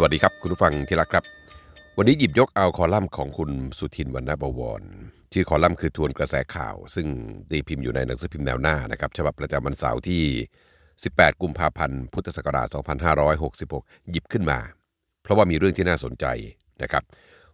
สวัสดีครับ คุณผู้ฟังที่รักครับ วันนี้หยิบยกเอาคอลัมน์ของคุณสุทินวรรณบวร ชื่อคอลัมน์คือทวนกระแสข่าว ซึ่งตีพิมพ์อยู่ในหนังสือพิมพ์แนวหน้านะครับฉบับประจำวันเสาร์ที่ 18 กุมภาพันธ์ พุทธศักราช 2566 หยิบขึ้นมา เพราะว่ามีเรื่องที่น่าสนใจนะครับ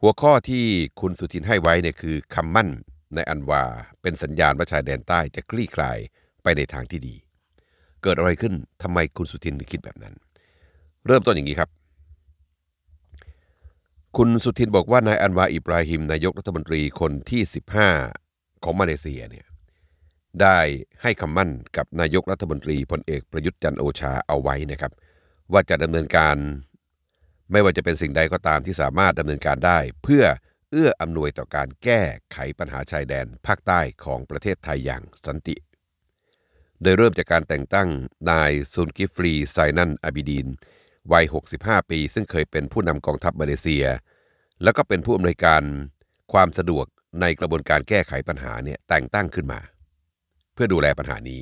หัวข้อที่คุณสุทินให้ไว้เนี่ยคือคำมั่นในอันวา เป็นสัญญาณว่าชายแดนใต้จะคลี่คลายไปในทางที่ดี เกิดอะไรขึ้นทำไมคุณสุทินถึงคิดแบบนั้น เริ่มต้นอย่างนี้ครับคุณสุทินบอกว่านายอันวาอิบราฮิมนายกรัฐมนตรีคนที่ 15 ของมาเลเซียเนี่ยได้ให้คำมั่นกับนายกรัฐมนตรีพลเอกประยุทธ์จันโอชาเอาไว้นะครับ ว่าจะดำเนินการ ไม่ว่าจะเป็นสิ่งใดก็ตามที่สามารถดำเนินการได้ เพื่อเอื้ออำนวยต่อการแก้ไขปัญหาชายแดนภาคใต้ของประเทศไทยอย่างสันติ โดยเริ่มจากการแต่งตั้งนายซุนกิฟรี ไซนันอบิดีนวัย 65 ปี ซึ่งเคยเป็นผู้นำกองทัพมาเลเซีย แล้วก็เป็นผู้อำนวยการความสะดวกในกระบวนการแก้ไขปัญหาเนี่ยแต่งตั้งขึ้นมา เพื่อดูแลปัญหานี้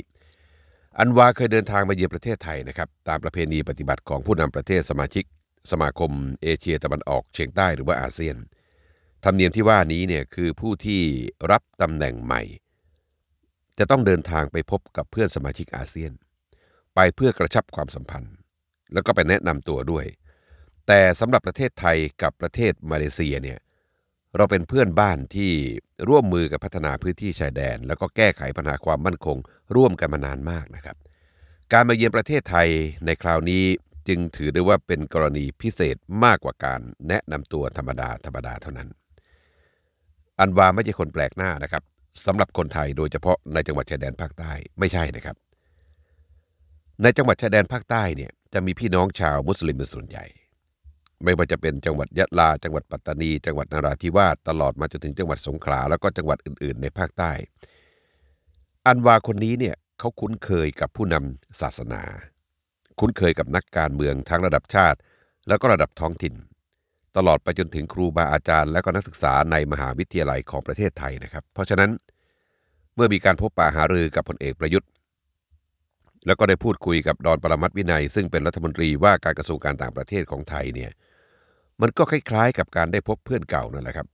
อันวาเคยเดินทางมาเยือนประเทศไทยนะครับ ตามประเพณีปฏิบัติของผู้นำประเทศสมาชิก สมาคมเอเชียตะวันออกเฉียงใต้หรือว่าอาเซียน ธรรมเนียมที่ว่านี้เนี่ยคือผู้ที่รับตำแหน่งใหม่ จะต้องเดินทางไปพบกับเพื่อนสมาชิกอาเซียน ไปเพื่อกระชับความสัมพันธ์แล้วก็ไปแนะนำตัวด้วย แต่สำหรับประเทศไทยกับประเทศมาเลเซียเนี่ย เราเป็นเพื่อนบ้านที่ร่วมมือกับพัฒนาพื้นที่ชายแดน แล้วก็แก้ไขปัญหาความมั่นคง ร่วมกันมานานมากนะครับ การมาเยือนประเทศไทยในคราวนี้จึงถือได้ว่าเป็นกรณีพิเศษมากกว่าการแนะนำตัวธรรมดาธรรมดาเท่านั้น อันวาไม่ใช่คนแปลกหน้านะครับสำหรับคนไทยโดยเฉพาะในจังหวัดชายแดนภาคใต้ไม่ใช่นะครับ ในจังหวัดชายแดนภาคใต้เนี่ยจะมีพี่น้องชาวมุสลิมเป็นส่วนใหญ่ ไม่ว่าจะเป็นจังหวัดยะลาจังหวัดปัตตานีจังหวัดนราธิวาส ตลอดมาจนถึงจังหวัดสงขลาแล้วก็จังหวัดอื่นๆ ในภาคใต้ อันวาคนนี้เนี่ยเขาคุ้นเคยกับผู้นำศาสนา คุ้นเคยกับนักการเมืองทั้งระดับชาติ แล้วก็ระดับท้องถิ่น ตลอดไปจนถึงครูบาอาจารย์และก็นักศึกษาในมหาวิทยาลัยของประเทศไทยนะครับ เพราะฉะนั้นเมื่อมีการพบปะหารือกับพลเอกประยุทธ์แล้วก็ได้พูดคุยกับดอนปรมัตวินัยซึ่งเป็นรัฐมนตรีว่าการกระทรวงการต่างประเทศของไทยเนี่ยมันก็คล้ายๆกับการได้พบเพื่อนเก่านั่นแหละครับ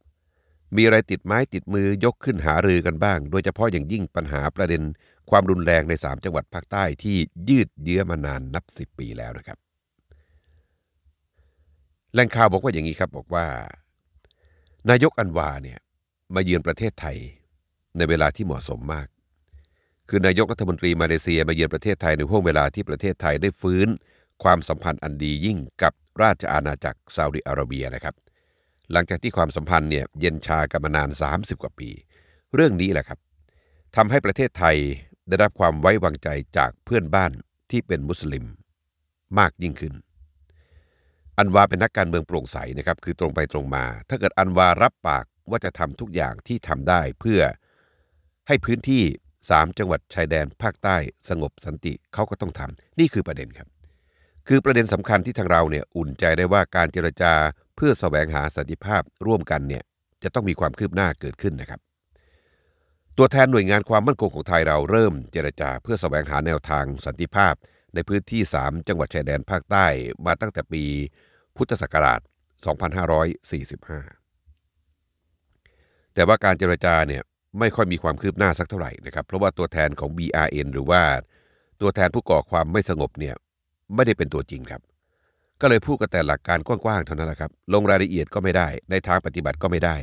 มีอะไรติดไม้ติดมือยกขึ้นหารือกันบ้าง โดยเฉพาะอย่างยิ่งปัญหาประเด็นความรุนแรงใน 3 จังหวัดภาคใต้ที่ยืดเยื้อมานานนับ 10 ปีแล้วนะครับแหล่งข่าวบอกว่าอย่างนี้ครับบอกว่า นายกอันวาเนี่ยมาเยือนประเทศไทยในเวลาที่เหมาะสมมากคือนายกรัฐมนตรีมาเลเซียมาเยือนประเทศไทยในห่วงเวลาที่ประเทศไทยได้ฟื้น ความสัมพันธ์อันดียิ่งกับราชอาณาจักรซาอุดิอาระเบียนะครับ หลังจากที่ความสัมพันธ์เนี่ยเย็นชากันมานาน 30 กว่าปี เรื่องนี้แหละครับทำให้ประเทศไทยได้รับความไว้วางใจจากเพื่อนบ้านที่เป็นมุสลิม มากยิ่งขึ้น อันวาเป็นนักการเมืองโปร่งใสนะครับคือตรงไปตรงมา ถ้าเกิดอันวารับปากว่าจะทำทุกอย่างที่ทำได้เพื่อให้พื้นที่สามจังหวัดชายแดนภาคใต้ สงบสันติเขาก็ต้องทำ นี่คือประเด็นครับ คือประเด็นสำคัญที่ทางเราเนี่ยอุ่นใจได้ว่าการเจรจาเพื่อสแสวงหาสันติภาพร่วมกันเนี่ยจะต้องมีความคืบหน้าเกิดขึ้นนะครับ ตัวแทนหน่วยงานความมั่นคงของไทยเราเริ่มเจรจาเพื่อสแสวงหาแนวทางสันติภาพ ในพื้นที่ 3 จังหวัดชายแดนภาคใต้ มาตั้งแต่ปีพุทธศักราช 2545 แต่ว่าการเจรจาเนี่ยไม่ค่อยมีความคืบหน้าสักเท่าไหร่นะครับ เพราะว่าตัวแทนของ BRN หรือว่าตัวแทนผู้ก่อความไม่สงบเนี่ยไม่ได้เป็นตัวจริงครับ ก็เลยพูดกันแต่หลักการกว้างๆเท่านั้นแหละครับ ลงรายละเอียดก็ไม่ได้ ในทางปฏิบัติก็ไม่ได้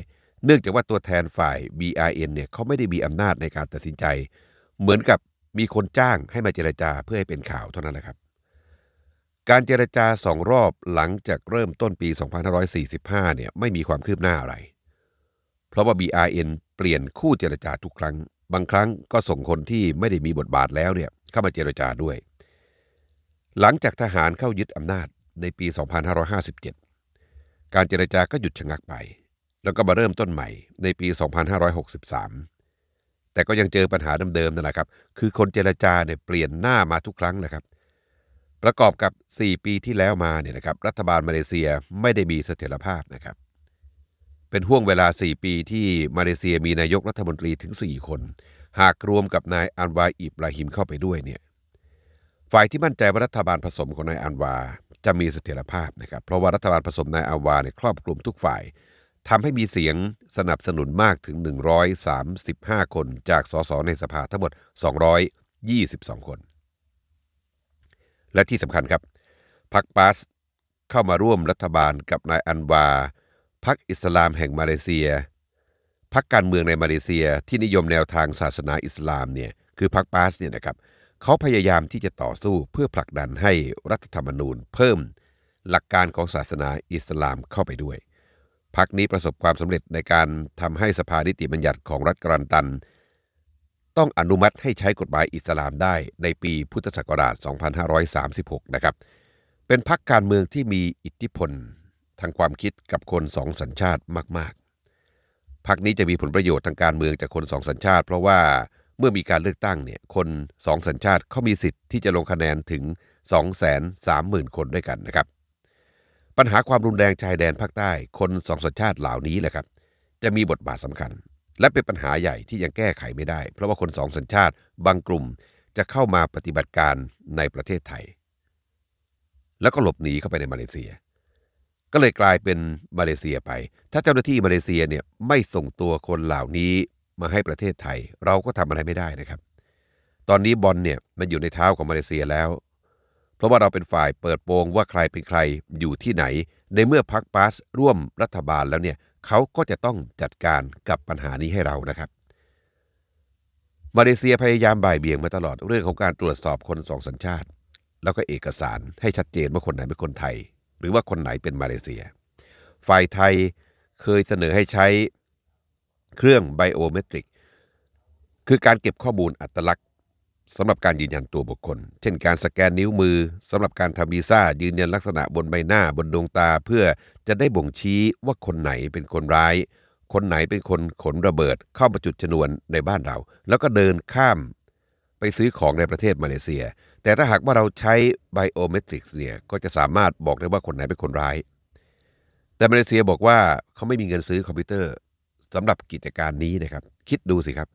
เนื่องจากว่าตัวแทนฝ่าย BRN เนี่ยเขาไม่ได้มีอำนาจในการตัดสินใจ เหมือนกับมีคนจ้างให้มาเจรจาเพื่อให้เป็นข่าวเท่านั้นแหละครับ การเจรจาสองรอบหลังจากเริ่มต้นปี 2545เนี่ยไม่มีความคืบหน้าอะไร เพราะว่า BRN ลี่ยนคู่เจรจาทุกครั้ง บางครั้งก็ส่งคนที่ไม่ได้มีบทบาทแล้วเนี่ยเข้ามาเจรจาด้วย หลังจากทหารเข้ายึดอำนาจในปี 2557 การเจรจาก็หยุดชะงักไปแล้วก็มาเริ่มต้นใหม่ในปี 2563 แต่ก็ยังเจอปัญหาเดิมๆนั่นแหละครับคือคนเจรจาเนี่ยเปลี่ยนหน้ามาทุกครั้งนะครับ ประกอบกับ 4 ปีที่แล้วมาเนี่ยนะครับรัฐบาลมาเลเซียไม่ได้มีเสถียรภาพนะครับเป็นห่วงเวลา 4 ปีที่มาเลเซียมีนายกรัฐมนตรีถึง 4 คน หากรวมกับนายอันวาอิบราฮิมเข้าไปด้วยเนี่ย ฝ่ายที่มั่นใจว่ารัฐบาลผสมของนายอันวา จะมีเสถียรภาพนะครับ เพราะว่ารัฐบาลผสมนายอันวาในครอบคลุมทุกฝ่าย ทำให้มีเสียงสนับสนุนมากถึง 135 คน จากสสในสภาทั้งหมด 222 คน และที่สำคัญครับพรรคปาสเข้ามาร่วมรัฐบาลกับนายอันวาพรรคอิสลามแห่งมาเลเซีย พรรคการเมืองในมาเลเซียที่นิยมแนวทางศาสนาอิสลามเนี่ย คือพรรคปาสเนี่ยนะครับ เขาพยายามที่จะต่อสู้เพื่อผลักดันให้รัฐธรรมนูญเพิ่มหลักการของศาสนาอิสลามเข้าไปด้วย พรรคนี้ประสบความสำเร็จในการทำให้สภานิติบัญญัติของรัฐกรันตัน ต้องอนุมัติให้ใช้กฎหมายอิสลามได้ในปีพุทธศักราช 2536 นะครับ เป็นพรรคการเมืองที่มีอิทธิพลทางความคิดกับคนสองสัญชาติมาก ๆพรรคนี้จะมีผลประโยชน์ทางการเมืองจากคนสองสัญชาติ เพราะว่าเมื่อมีการเลือกตั้งเนี่ยคนสองสัญชาติเขามีสิทธิ์ที่จะลงคะแนนถึง 230,000 คนด้วยกันนะครับ ปัญหาความรุนแรงชายแดนภาคใต้คนสองสัญชาติเหล่านี้แหละครับ จะมีบทบาทสำคัญ และเป็นปัญหาใหญ่ที่ยังแก้ไขไม่ได้เพราะว่าคนสองสัญชาติบางกลุ่มจะเข้ามาปฏิบัติการในประเทศไทย แล้วก็หลบหนีเข้าไปในมาเลเซียก็เลยกลายเป็นมาเลเซียไป ถ้าเจ้าหน้าที่มาเลเซียเนี่ยไม่ส่งตัวคนเหล่านี้มาให้ประเทศไทย เราก็ทำอะไรไม่ได้นะครับ ตอนนี้บอลเนี่ยมันอยู่ในเท้าของมาเลเซียแล้ว เพราะว่าเราเป็นฝ่ายเปิดโปงว่าใครเป็นใครอยู่ที่ไหน ในเมื่อพักปาสร่วมรัฐบาลแล้วเนี่ยเขาก็จะต้องจัดการกับปัญหานี้ให้เรา นะครับ มาเลเซียพยายามบ่ายเบี่ยงมาตลอดเรื่องของการตรวจสอบคนสองสัญชาติ แล้วก็เอกสารให้ชัดเจนว่าคนไหนเป็นคนไทยหรือว่าคนไหนเป็นมาเลเซีย ฝ่ายไทยเคยเสนอให้ใช้เครื่องไบโอเมตริก คือการเก็บข้อมูลอัตลักษณ์สำหรับการยืนยันตัวบุคคล เช่นการสแกนนิ้วมือสำหรับการทำวีซ่า ยืนยันลักษณะบนใบหน้าบนดวงตาเพื่อจะได้บ่งชี้ว่าคนไหนเป็นคนร้าย คนไหนเป็นคนขนระเบิดเข้ามาจุดชนวนในบ้านเรา แล้วก็เดินข้ามไปซื้อของในประเทศมาเลเซียแต่ถ้าหากว่าเราใช้ไบโอเมตริกส์เนี่ยก็จะสามารถบอกได้ว่าคนไหนเป็นคนร้าย แต่มาเลเซียบอกว่าเขาไม่มีเงินซื้อคอมพิวเตอร์สำหรับกิจการนี้นะครับ คิดดูสิครับ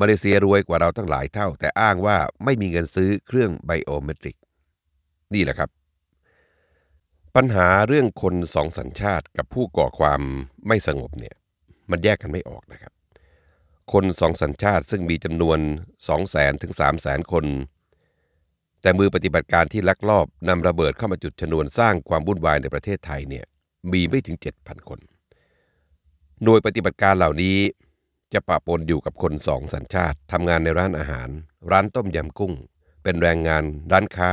มาเลเซียรวยกว่าเราตั้งหลายเท่า แต่อ้างว่าไม่มีเงินซื้อเครื่องไบโอเมตริก นี่แหละครับ ปัญหาเรื่องคนสองสัญชาติกับผู้ก่อความไม่สงบเนี่ยมันแยกกันไม่ออกนะครับ คนสองสัญชาติซึ่งมีจำนวน2 0 0 0 0 0ถึง3 0 0 0 0 0คนแต่มือปฏิบัติการที่ลักลอบนำระเบิดเข้ามาจุดชนวนสร้างความวุ่นวายในประเทศไทยเนี่ยมีไม่ถึง 7,000 คน หน่วยปฏิบัติการเหล่านี้จะปะปนอยู่กับคนสองสัญชาติทำงานในร้านอาหาร ร้านต้มยำกุ้ง เป็นแรงงานร้านค้า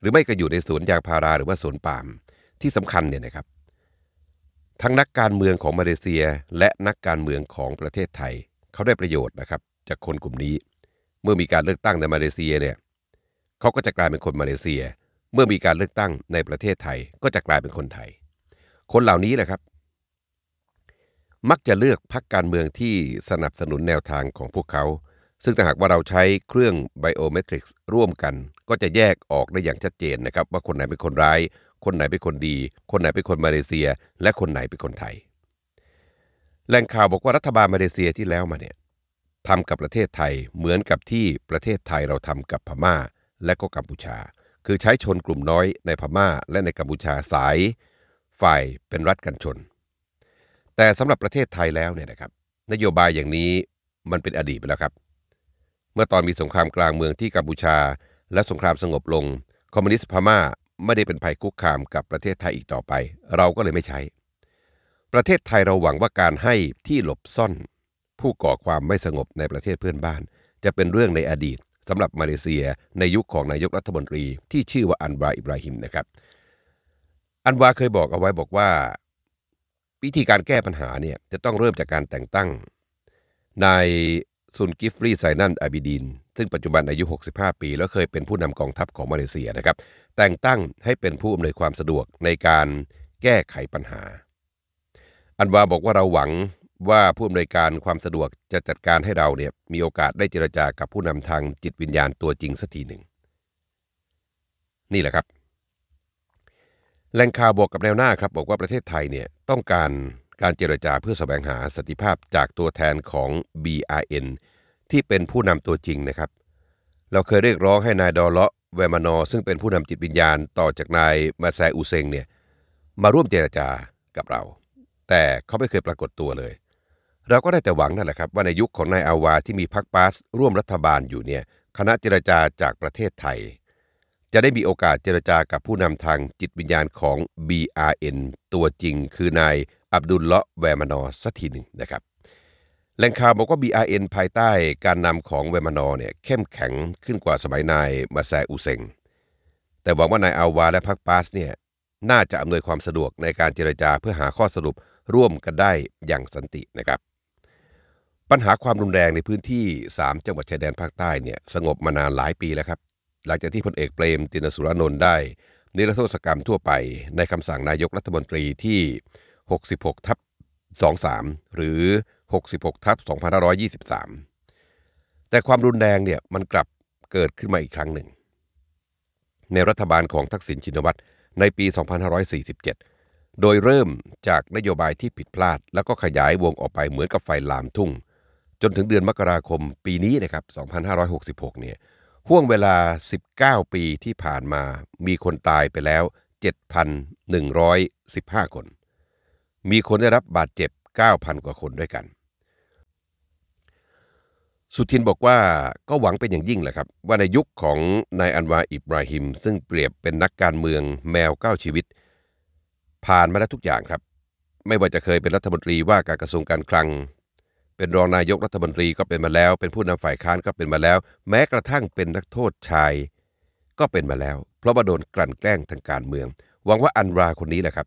หรือไม่ก็อยู่ในสวนยางพาราหรือว่าสวนปาล์มที่สำคัญเนี่ยนะครับ ทั้งนักการเมืองของมาเลเซีย และนักการเมืองของประเทศไทย เขาได้ประโยชน์นะครับจากคนกลุ่มนี้ เมื่อมีการเลือกตั้งในมาเลเซียเนี่ยเขาก็จะกลายเป็นคนมาเลเซีย เมื่อมีการเลือกตั้งในประเทศไทย ก็จะกลายเป็นคนไทย คนเหล่านี้แหละครับ มักจะเลือกพรรคการเมืองที่สนับสนุนแนวทางของพวกเขา ซึ่งถ้าหากว่าเราใช้เครื่องไบโอเมตริกส์ร่วมกัน ก็จะแยกออกได้อย่างชัดเจนนะครับ ว่าคนไหนเป็นคนร้าย คนไหนเป็นคนดี คนไหนเป็นคนมาเลเซีย และคนไหนเป็นคนไทย แหล่งข่าวบอกว่ารัฐบาลมาเลเซียที่แล้วมาเนี่ยทำกับประเทศไทยเหมือนกับที่ประเทศไทยเราทำกับพมา่าและก็กัมพูชา คือใช้ชนกลุ่มน้อยในพม่าและในกัมพูชาสาย ฝ่ายเป็นรัฐกันชน แต่สำหรับประเทศไทยแล้วเนี่ยนะครับ นโยบายอย่างนี้มันเป็นอดีตไปแล้วครับ เมื่อตอนมีสงครามกลางเมืองที่กัมพูชา และสงครามสงบลง คอมมิวนิสต์พม่าไม่ได้เป็นภัยคุกคามกับประเทศไทยอีกต่อไป เราก็เลยไม่ใช้ ประเทศไทยเราหวังว่าการให้ที่หลบซ่อน ผู้ก่อความไม่สงบในประเทศเพื่อนบ้าน จะเป็นเรื่องในอดีตสำหรับมาเลเซียในยุคของนายกรัฐมนตรีที่ชื่อว่าอันวาอิบราฮิมนะครับ อันวาเคยบอกเอาไว้บอกว่าวิธีการแก้ปัญหาเนี่ยจะต้องเริ่มจากการแต่งตั้งนายซุนกิฟรีไซนันอาบิดินซึ่งปัจจุบันอายุ 65 ปี แล้วเคยเป็นผู้นำกองทัพของมาเลเซียนะครับแต่งตั้งให้เป็นผู้อำนวยความสะดวกในการแก้ไขปัญหา อันวาบอกว่าเราหวังว่าผู้อำนวยการความสะดวกจะจัดการให้เราเนี่ยมีโอกาสได้เจรจากับผู้นำทางจิตวิญญาณตัวจริงสักทีหนึ่ง นี่แหละครับ แหล่งข่าวบอกกับแนวหน้าครับ บอกว่าประเทศไทยเนี่ยต้องการการเจรจาเพื่อสแสวงหาสติภาพจากตัวแทนของ BRN ที่เป็นผู้นำตัวจริงนะครับ เราเคยเรียกร้องให้นายดอเลาะแวมานอ ซึ่งเป็นผู้นำจิตวิญญาณต่อจากนายมาแซอูเซงเนี่ยมาร่วมเจรจากับเรา แต่เขาไม่เคยปรากฏตัวเลยเราก็ได้แต่หวังนั่นแหละครับว่าในยุคของนายอาวาที่มีพรรคปาสร่วมรัฐบาลอยู่เนี่ยคณะเจรจาจากประเทศไทย จะได้มีโอกาสเจรจากับผู้นำทางจิตวิญญาณของ BRN ตัวจริงคือนายอับดุลเลาะแวมานอสักทีหนึ่งนะครับ แหล่งข่าวบอกว่า BRN ภายใต้การนำของแวมานอเนี่ยเข้มแข็งขึ้นกว่าสมัยนายมาแซอุเซง แต่หวังว่านายอาวา และพรรคปาสเนี่ยน่าจะอำนวยความสะดวกในการเจรจาเพื่อหาข้อสรุปร่วมกันได้อย่างสันตินะครับปัญหาความรุนแรงในพื้นที่ 3 จังหวัดชายแดนภาคใต้เนี่ยสงบมานานหลายปีแล้วครับหลังจากที่พลเอกเปรมตินสุรนนท์ได้ นิรโทษกรรมทั่วไปในคำสั่งนายกรัฐมนตรีที่66ทับ23 หรือ 66ทับ2523 แต่ความรุนแรงเนี่ยมันกลับเกิดขึ้นมาอีกครั้งหนึ่ง ในรัฐบาลของทักษิณชินวัตรในปี 2547 โดยเริ่มจากนโยบายที่ผิดพลาดแล้วก็ขยายวงออกไปเหมือนกับไฟลามทุ่งจนถึงเดือนมกราคมปีนี้นะครับ 2566 เนี่ย ห่วงเวลา 19 ปีที่ผ่านมา มีคนตายไปแล้ว 7,115 คน มีคนได้รับบาดเจ็บ 9,000 กว่าคนด้วยกัน สุทินบอกว่าก็หวังเป็นอย่างยิ่งแหละครับ ว่าในยุคของนายอันวาอิบราฮิม ซึ่งเปรียบเป็นนักการเมืองแมวเก้าชีวิต ผ่านมาแล้วทุกอย่างครับ ไม่ว่าจะเคยเป็นรัฐมนตรีว่าการกระทรวงการคลังเป็นรองนายกรัฐมนตรีก็เป็นมาแล้ว เป็นผู้นำฝ่ายค้านก็เป็นมาแล้ว แม้กระทั่งเป็นนักโทษชายก็เป็นมาแล้ว เพราะว่าโดนกลั่นแกล้งทางการเมือง หวังว่าอันราคนนี้แหละครับ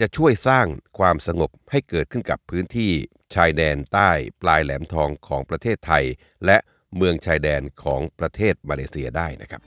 จะช่วยสร้างความสงบให้เกิดขึ้นกับพื้นที่ชายแดนใต้ปลายแหลมทองของประเทศไทย และเมืองชายแดนของประเทศมาเลเซียได้นะครับ